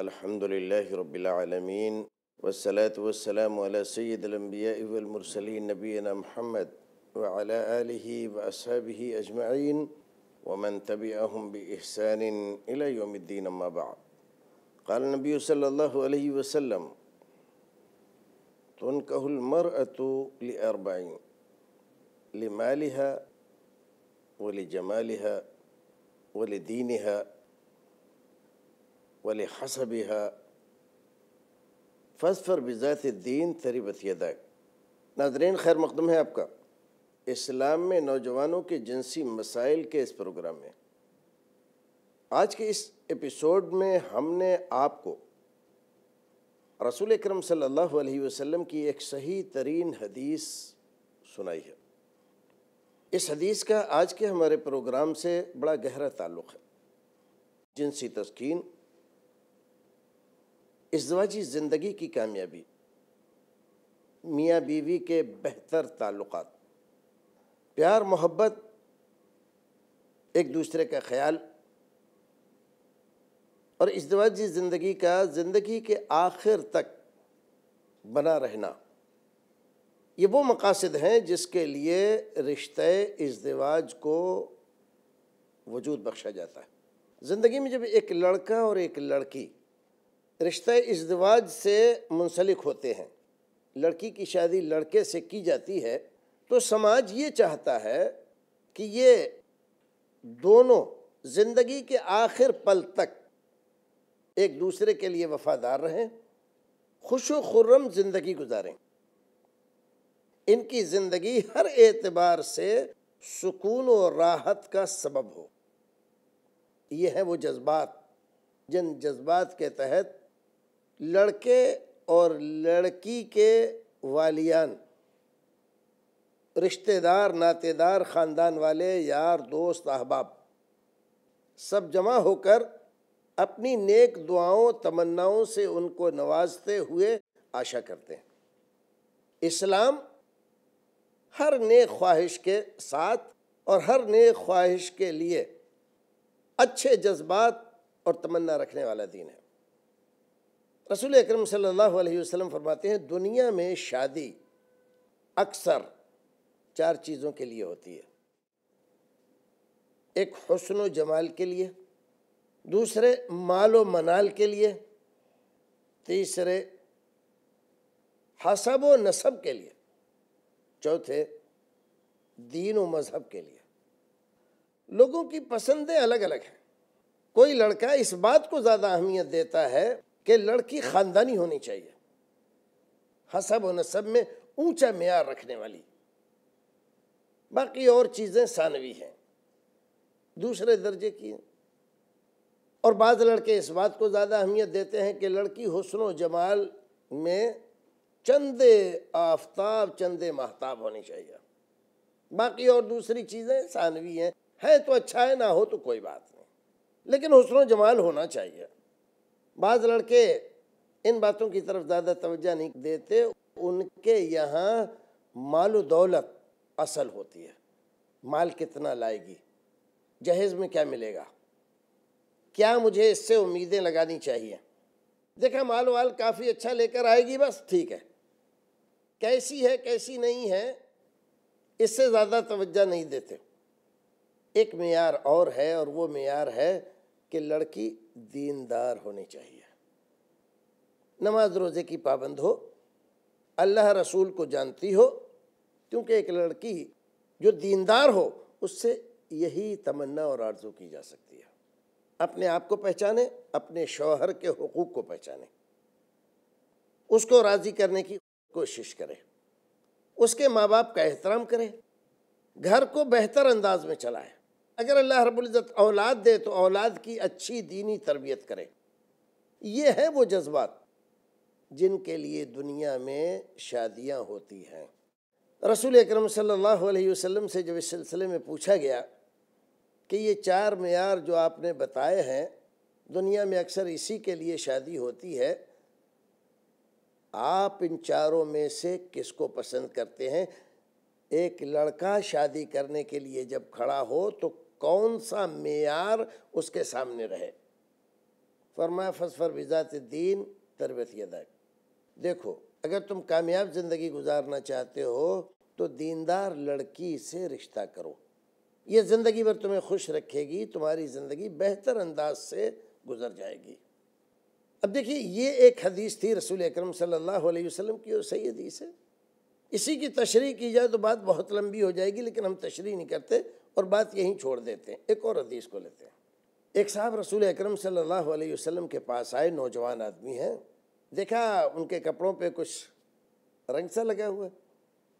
الحمد لله رب العالمين والصلاة والسلام على سيد الأنبياء والمرسلين نبينا محمد وعلى آله وأصحابه أجمعين ومن تبعهم بإحسان إلى يوم الدين ما بعد قال النبي صلى الله عليه وسلم تنكه المرأة لأربعين لمالها ولجمالها ولدينها वल हसब फर बिज़ात दीन तरीबत यदाक नाजरीन खैर मकदम है आपका इस्लाम में नौजवानों के जिनसी मसाइल के इस प्रोग्राम में आज के इस एपिसोड में हमने आपको रसूल अक्रम सल्लल्लाहु की एक सही तरीन हदीस सुनाई है इस हदीस का आज के हमारे प्रोग्राम से बड़ा गहरा ताल्लुक़ है जिनसी तस्किन इसवाजी ज़िंदगी की कामयाबी मियाँ बीवी के बेहतर ताल्लुक प्यार मोहब्बत एक दूसरे का ख्याल और इसवाजी ज़िंदगी का ज़िंदगी के आखिर तक बना रहना ये वो मकासद हैं जिसके लिए रिश्ते इसवाज को वजूद बख्शा जाता है ज़िंदगी में जब एक लड़का और एक लड़की रिश्ते इजदवाज से मुंसलिक होते हैं लड़की की शादी लड़के से की जाती है तो समाज ये चाहता है कि ये दोनों ज़िंदगी के आखिर पल तक एक दूसरे के लिए वफादार रहें खुश खुर्रम ज़िंदगी गुजारें इनकी ज़िंदगी हर एतबार से सुकून और राहत का सबब हो ये हैं वो जज्बात जिन जज्बात के तहत लड़के और लड़की के वालियान रिश्तेदार नातेदार ख़ानदान वाले यार दोस्त अहबाब सब जमा होकर अपनी नेक दुआओं तमन्नाओं से उनको नवाजते हुए आशा करते हैं इस्लाम हर नेक ख्वाहिश के साथ और हर नेक ख्वाहिश के लिए अच्छे जज्बात और तमन्ना रखने वाला दीन है रसूल अक्रम सल्लल्लाहु अलैहि वसल्लम फरमाते हैं दुनिया में शादी अक्सर चार चीज़ों के लिए होती है एक हसन व जमाल के लिए दूसरे माल व मनाल के लिए तीसरे हसब व नसब के लिए चौथे दीन व मज़हब के लिए लोगों की पसंदें अलग अलग हैं कोई लड़का इस बात को ज़्यादा अहमियत देता है कि लड़की ख़ानदानी होनी चाहिए हसब हाँ, व नसब में ऊंचा मैार रखने वाली बाकी और चीज़ें सानवी हैं दूसरे दर्जे की हैं और बाद लड़के इस बात को ज़्यादा अहमियत देते हैं कि लड़की हसन जमाल में चंदे आफ्ताब चंदे महताब होनी चाहिए बाकी और दूसरी चीज़ें सानवी हैं है तो अच्छा है ना हो तो कोई बात नहीं लेकिन हसन जमाल होना चाहिए बाज़ लड़के इन बातों की तरफ ज़्यादा तवज्जो नहीं देते उनके यहाँ माल दौलत असल होती है माल कितना लाएगी जहेज़ में क्या मिलेगा क्या मुझे इससे उम्मीदें लगानी चाहिए देखा माल वाल काफ़ी अच्छा लेकर आएगी बस ठीक है कैसी है कैसी नहीं है इससे ज़्यादा तोज्जा नहीं देते एक मैार और है और वो मैार है कि लड़की दीनदार होनी चाहिए नमाज रोज़े की पाबंद हो अल्लाह रसूल को जानती हो क्योंकि एक लड़की जो दीनदार हो उससे यही तमन्ना और आरजू की जा सकती है अपने आप को पहचाने अपने शौहर के हकूक़ को पहचाने उसको राज़ी करने की कोशिश करें उसके माँ बाप का एहतराम करें घर को बेहतर अंदाज में चलाएं अगर अल्लाह रबुल्ज़त औलाद दे तो औलाद की अच्छी दीनी तरबियत करें ये है वो जज्बात जिनके लिए दुनिया में शादियाँ होती हैं रसूल अक्रम सम से जब इस सिलसिले में पूछा गया कि ये चार मैार जो आपने बताए हैं दुनिया में अक्सर इसी के लिए शादी होती है आप इन चारों में से किसको पसंद करते हैं एक लड़का शादी करने के लिए जब खड़ा हो तो कौन सा मैार उसके सामने रहे फरमा फसफर विजात दीन तरबियत यदक देखो अगर तुम कामयाब ज़िंदगी गुजारना चाहते हो तो दीनदार लड़की से रिश्ता करो ये ज़िंदगी भर तुम्हें खुश रखेगी तुम्हारी ज़िंदगी बेहतर अंदाज से गुजर जाएगी अब देखिए ये एक हदीस थी रसूल अक्रम सल्लल्लाहु की और सही हदीस है इसी की तशरी की जाए तो बात बहुत लंबी हो जाएगी लेकिन हम तशरी नहीं करते और बात यहीं छोड़ देते हैं एक और हदीस को लेते हैं एक साहब रसूल अकरम सल्लल्लाहु अलैहि वसल्लम के पास आए नौजवान आदमी हैं देखा उनके कपड़ों पे कुछ रंग सा लगा हुआ है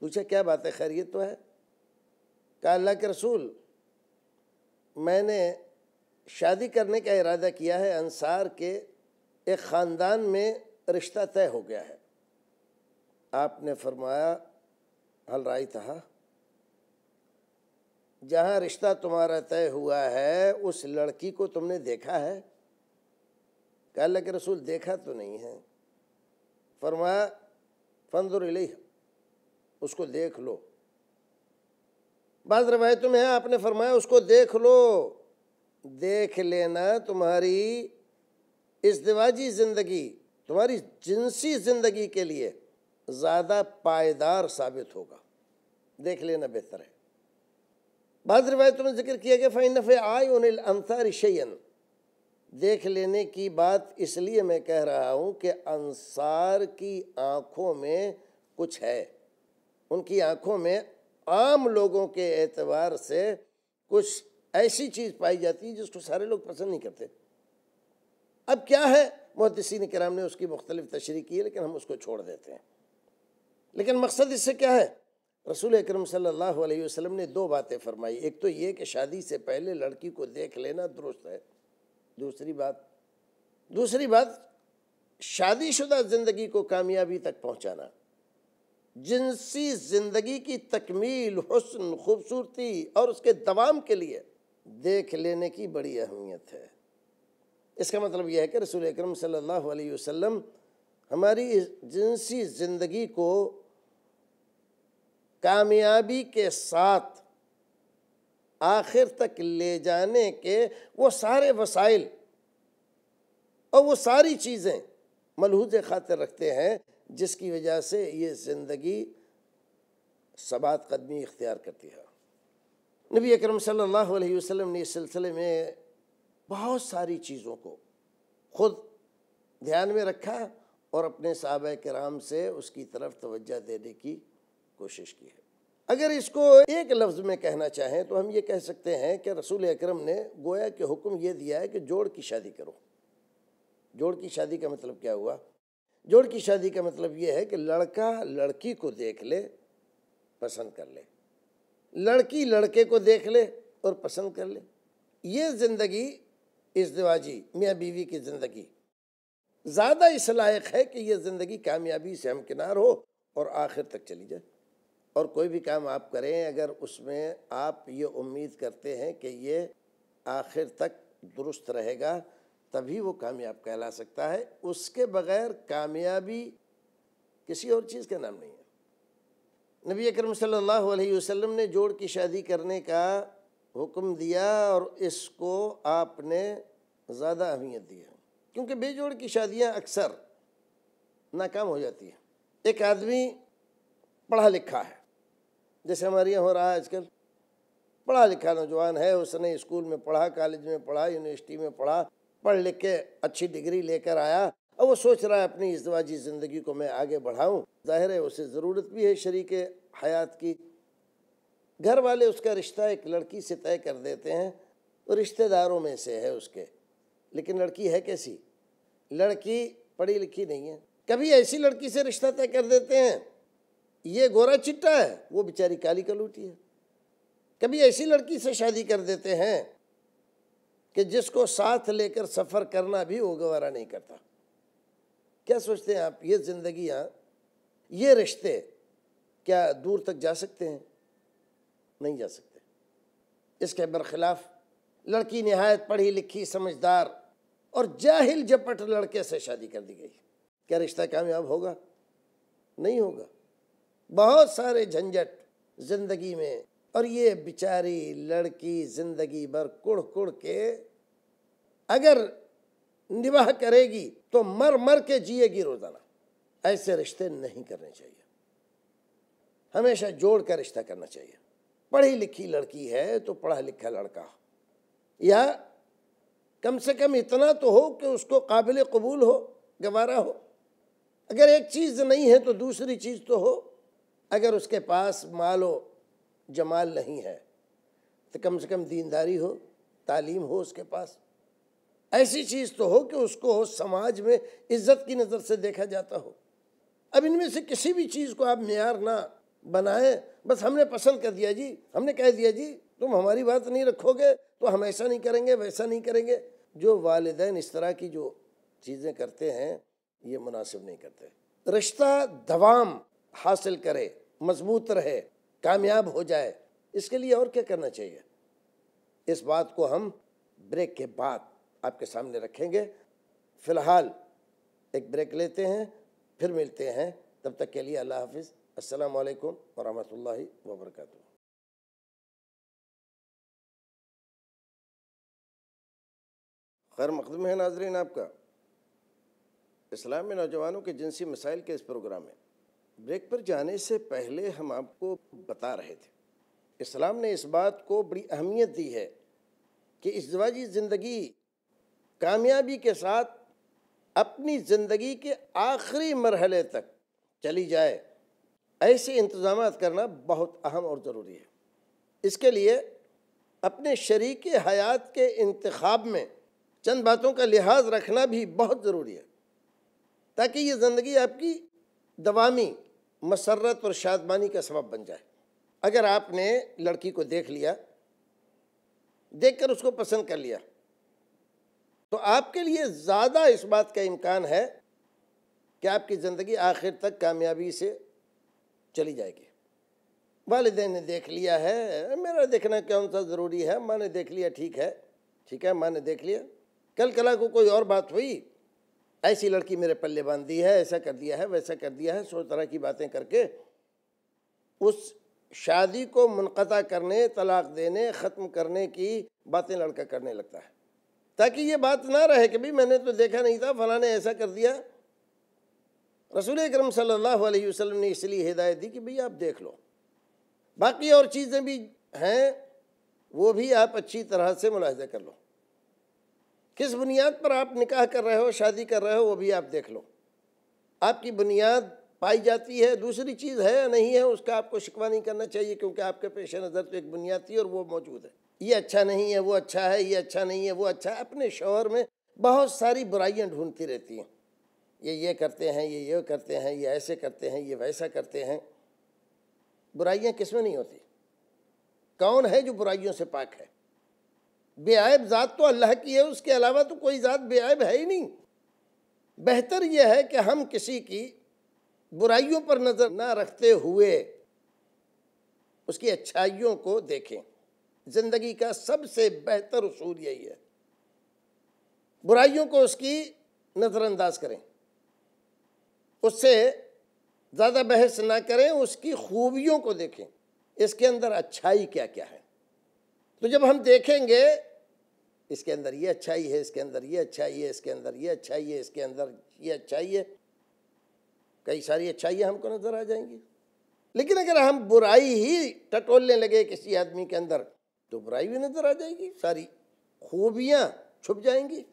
पूछा क्या बात है खैरियत तो है कहा अल्लाह के रसूल मैंने शादी करने का इरादा किया है अंसार के एक ख़ानदान में रिश्ता तय हो गया है आपने फरमाया हल राय था जहाँ रिश्ता तुम्हारा तय हुआ है उस लड़की को तुमने देखा है कह लगे रसूल देखा तो नहीं है फरमाया फंदुर उसको देख लो बाज रवायतों में है आपने फरमाया उसको देख लो देख लेना तुम्हारी इस दिवाजी ज़िंदगी तुम्हारी जिनसी ज़िंदगी के लिए ज़्यादा पायदार साबित होगा देख लेना बेहतर है बाद रवायतों में जिक्र किया गया फ़ैन फ़े आय अनसार शैन देख लेने की बात इसलिए मैं कह रहा हूँ कि अंसार की आँखों में कुछ है उनकी आँखों में आम लोगों के एतबार से कुछ ऐसी चीज़ पाई जाती है जिसको सारे लोग पसंद नहीं करते अब क्या है मुहदसिन कराम ने उसकी मुख्तलिफ तशरी की है लेकिन हम उसको छोड़ देते हैं लेकिन मकसद इससे क्या है रसूल अक्रम सल्लल्लाहु वसल्लम ने दो बातें फरमाई एक तो ये कि शादी से पहले लड़की को देख लेना दुरुस्त है दूसरी बात दूसरी बात शादीशुदा ज़िंदगी को कामयाबी तक पहुँचाना जिनसी ज़िंदगी की तकमील हसन खूबसूरती और उसके दवाम के लिए देख लेने की बड़ी अहमियत है इसका मतलब यह है कि रसूल अक्रम सल्लल्लाहु अलैहि हमारी जिनसी ज़िंदगी को कामयाबी के साथ आखिर तक ले जाने के वो सारे वसाइल और वो सारी चीज़ें मलहूज खातिर रखते हैं जिसकी वजह से ये ज़िंदगी सबात कदमी इख्तियार करती है नबी अकरम सल्लल्लाहु अलैहि वसल्लम ने इस सिलसिले में बहुत सारी चीज़ों को खुद ध्यान में रखा और अपने सहाब कराम से उसकी तरफ तवज्जो देने की कोशिश की है अगर इसको एक लफ्ज़ में कहना चाहें तो हम ये कह सकते हैं कि रसूल अकरम ने गोया के हुक्म ये दिया है कि जोड़ की शादी करो जोड़ की शादी का मतलब क्या हुआ जोड़ की शादी का मतलब ये है कि लड़का लड़की को देख ले पसंद कर ले लड़की लड़के को देख ले और पसंद कर ले ये ज़िंदगी इस दिवाजी मियाँ बीवी की ज़िंदगी ज़्यादा इस लायक है कि यह ज़िंदगी कामयाबी से हमकिनार हो और आखिर तक चली जाए और कोई भी काम आप करें अगर उसमें आप ये उम्मीद करते हैं कि ये आखिर तक दुरुस्त रहेगा तभी वो कामयाब कहला सकता है उसके बगैर कामयाबी किसी और चीज़ का नाम नहीं है नबी अकरम सल्लल्लाहु अलैहि वसल्लम ने जोड़ की शादी करने का हुक्म दिया और इसको आपने ज़्यादा अहमियत दी है क्योंकि बेजोड़ की शादियाँ अक्सर नाकाम हो जाती हैं एक आदमी पढ़ा लिखा है जैसे हमारे यहाँ हो रहा है आजकल पढ़ा लिखा नौजवान है उसने स्कूल में पढ़ा कॉलेज में पढ़ा यूनिवर्सिटी में पढ़ा पढ़ लिख के अच्छी डिग्री लेकर आया और वो सोच रहा है अपनी इजवाजी ज़िंदगी को मैं आगे बढ़ाऊँ जाहिर है उसे ज़रूरत भी है शरीक हयात की घर वाले उसका रिश्ता एक लड़की से तय कर देते हैं और रिश्तेदारों में से है उसके लेकिन लड़की है कैसी लड़की पढ़ी लिखी नहीं है कभी ऐसी लड़की से रिश्ता तय कर देते हैं ये गोरा चिट्टा है वो बेचारी काली कलूटी है कभी ऐसी लड़की से शादी कर देते हैं कि जिसको साथ लेकर सफ़र करना भी वो गवारा नहीं करता क्या सोचते हैं आप ये ज़िंदगी ये रिश्ते क्या दूर तक जा सकते हैं नहीं जा सकते इसके बरखिलाफ लड़की नहायत पढ़ी लिखी समझदार और जाहिल जपट लड़के से शादी कर दी गई क्या रिश्ता कामयाब होगा नहीं होगा बहुत सारे झंझट जिंदगी में और ये बेचारी लड़की जिंदगी भर कुड़ कुड़ के अगर निवाह करेगी तो मर मर के जिएगी रोजाना ऐसे रिश्ते नहीं करने चाहिए हमेशा जोड़ कर रिश्ता करना चाहिए पढ़ी लिखी लड़की है तो पढ़ा लिखा लड़का या कम से कम इतना तो हो कि उसको काबिल कबूल हो गवारा हो अगर एक चीज़ नहीं है तो दूसरी चीज़ तो हो अगर उसके पास मालो जमाल नहीं है तो कम से कम दीनदारी हो तालीम हो उसके पास ऐसी चीज़ तो हो कि उसको हो समाज में इज्जत की नज़र से देखा जाता हो अब इनमें से किसी भी चीज़ को आप मैार ना बनाएं बस हमने पसंद कर दिया जी हमने कह दिया जी तुम हमारी बात नहीं रखोगे तो हम ऐसा नहीं करेंगे वैसा नहीं करेंगे जो वालदेन इस तरह की जो चीज़ें करते हैं ये मुनासिब नहीं करते रिश्ता दवाम हासिल करे मजबूत रहे कामयाब हो जाए इसके लिए और क्या करना चाहिए इस बात को हम ब्रेक के बाद आपके सामने रखेंगे फ़िलहाल एक ब्रेक लेते हैं फिर मिलते हैं तब तक के लिए अल्लाह हाफिज़ अल्लाम वरहमल वर्का खैर मकदम है नाजरीन आपका इस्लाम में नौजवानों के जिनसी मसाइल के इस प्रोग्राम में ब्रेक पर जाने से पहले हम आपको बता रहे थे इस्लाम ने इस बात को बड़ी अहमियत दी है कि इसवाजी ज़िंदगी कामयाबी के साथ अपनी ज़िंदगी के आखिरी मरहले तक चली जाए ऐसे इंतज़ाम करना बहुत अहम और ज़रूरी है इसके लिए अपने शरीक हयात के इंतखब में चंद बातों का लिहाज रखना भी बहुत ज़रूरी है ताकि ये ज़िंदगी आपकी दवामी मसरत और शादमानी का सबब बन जाए अगर आपने लड़की को देख लिया देखकर उसको पसंद कर लिया तो आपके लिए ज़्यादा इस बात का इम्कान है कि आपकी ज़िंदगी आखिर तक कामयाबी से चली जाएगी वालदे ने देख लिया है मेरा देखना कौन सा ज़रूरी है माँ ने देख लिया ठीक है ठीक है माँ ने देख लिया कल कला को कोई और बात हुई ऐसी लड़की मेरे पल्ले बांध दी है ऐसा कर दिया है वैसा कर दिया है सो तरह की बातें करके उस शादी को मुनता करने तलाक देने ख़त्म करने की बातें लड़का करने लगता है ताकि ये बात ना रहे कि भाई मैंने तो देखा नहीं था फला ने ऐसा कर दिया रसूल अक्रम सल्हसम ने इसलिए हिदायत दी कि भई आप देख लो बाकी और चीज़ें भी हैं वो भी आप अच्छी तरह से मुलाहजा कर लो किस बुनियाद पर आप निकाह कर रहे हो शादी कर रहे हो वो भी आप देख लो आपकी बुनियाद पाई जाती है दूसरी चीज़ है या नहीं है उसका आपको शिकवा नहीं करना चाहिए क्योंकि आपके पेश नज़र तो एक बुनियाद थी और वो मौजूद है ये अच्छा नहीं है वो अच्छा है ये अच्छा नहीं है वो अच्छा है अपने शोहर में बहुत सारी बुराइयाँ ढूंढती रहती हैं ये ये करते हैं ये ये करते हैं ये ऐसे करते हैं ये वैसा करते हैं बुराइयाँ किस में नहीं होती कौन है जो बुराइयों से पाक है बेआब ज़ात तो अल्लाह की है उसके अलावा तो कोई ज़ात बेआब है ही नहीं बेहतर यह है कि हम किसी की बुराइयों पर नज़र ना रखते हुए उसकी अच्छाइयों को देखें ज़िंदगी का सबसे बेहतर असूल यही है बुराइयों को उसकी नज़रअंदाज करें उससे ज़्यादा बहस ना करें उसकी खूबियों को देखें इसके अंदर अच्छाई क्या क्या है तो जब हम देखेंगे इसके अंदर ये अच्छाई है इसके अंदर ये अच्छाई है इसके अंदर ये अच्छाई है इसके अंदर ये अच्छाई है कई सारी अच्छाइयाँ हमको नज़र आ जाएंगी लेकिन अगर हम बुराई ही टटोलने लगे किसी आदमी के अंदर तो बुराई भी नज़र आ जाएगी सारी खूबियाँ छुप जाएंगी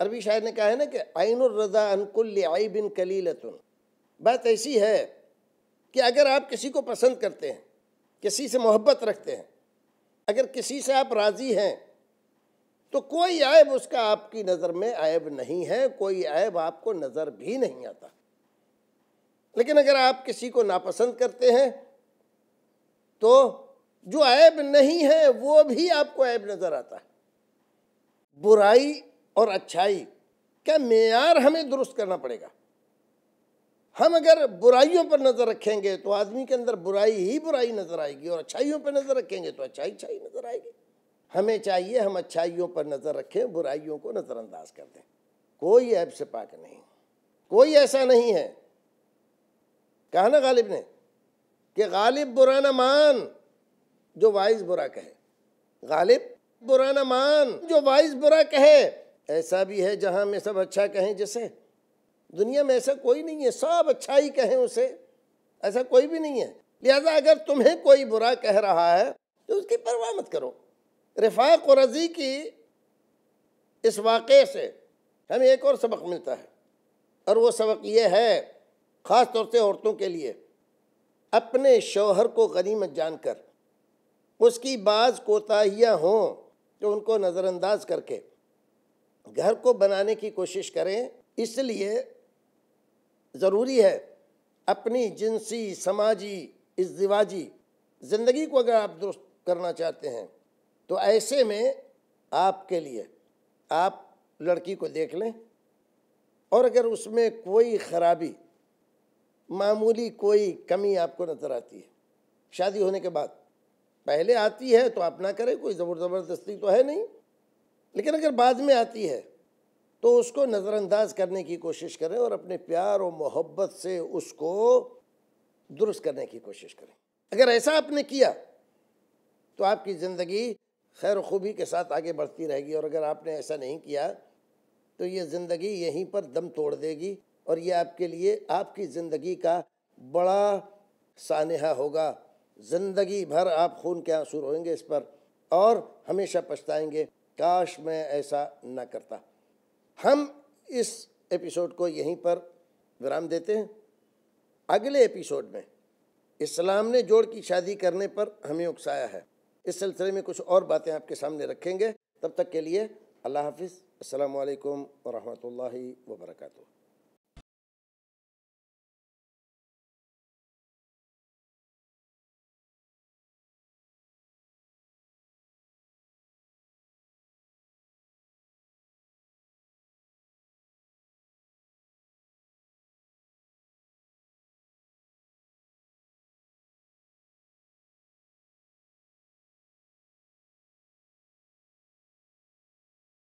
अरबी शायर ने कहा है ना कि आइन रजा अनकुल आई बिन कलीलतुन बात ऐसी है कि अगर आप किसी को पसंद करते हैं किसी से मोहब्बत रखते हैं अगर किसी से आप राज़ी हैं तो कोई ऐब उसका आपकी नज़र में ऐब नहीं है कोई ऐब आपको नज़र भी नहीं आता लेकिन अगर आप किसी को नापसंद करते हैं तो जो ऐब नहीं है वो भी आपको ऐब नज़र आता है बुराई और अच्छाई का मैार हमें दुरुस्त करना पड़ेगा हम अगर बुराइयों पर नज़र रखेंगे तो आदमी के अंदर बुराई ही बुराई नज़र आएगी और अच्छाइयों पर नज़र रखेंगे तो अच्छाई अच्छाई नज़र आएगी हमें चाहिए हम अच्छाइयों पर नज़र रखें बुराइयों को नज़रअंदाज कर दें कोई ऐप से पाक नहीं कोई ऐसा नहीं है कहा ना गालिब ने कि गालिब बुरा ना मान जो वाइज बुरा कहे गालिब बुरा ना मान जो वाइज बुरा कहे ऐसा भी है जहाँ में सब अच्छा कहें जैसे दुनिया में ऐसा कोई नहीं है सब अच्छा ही कहें उसे ऐसा कोई भी नहीं है लिहाजा अगर तुम्हें कोई बुरा कह रहा है तो उसकी परवाह मत करो रिफाक और रजी की इस वाक़े से हमें एक और सबक मिलता है और वो सबक ये है ख़ास तौर से औरतों के लिए अपने शौहर को गनीमत जानकर उसकी बाज़ कोताहियाँ हों तो उनको नज़रअंदाज करके घर को बनाने की कोशिश करें इसलिए ज़रूरी है अपनी जिनसी समाजी दिवाजी ज़िंदगी को अगर आप दुरुस्त करना चाहते हैं तो ऐसे में आपके लिए आप लड़की को देख लें और अगर उसमें कोई ख़राबी मामूली कोई कमी आपको नज़र आती है शादी होने के बाद पहले आती है तो आप ना करें कोई ज़बर ज़बरदस्ती तो है नहीं लेकिन अगर बाद में आती है तो उसको नज़रअंदाज करने की कोशिश करें और अपने प्यार और मोहब्बत से उसको दुरुस्त करने की कोशिश करें अगर ऐसा आपने किया तो आपकी ज़िंदगी खैर खूबी के साथ आगे बढ़ती रहेगी और अगर आपने ऐसा नहीं किया तो ये ज़िंदगी यहीं पर दम तोड़ देगी और ये आपके लिए आपकी ज़िंदगी का बड़ा सानहा होगा ज़िंदगी भर आप खून के आंसू रोएंगे इस पर और हमेशा पछताएंगे काश मैं ऐसा ना करता हम इस एपिसोड को यहीं पर विराम देते हैं अगले एपिसोड में इस्लाम ने जोड़ की शादी करने पर हमें उकसाया है इस सिलसिले में कुछ और बातें आपके सामने रखेंगे तब तक के लिए अल्लाह हाफिज़ अल्लाम वरहमल वर्का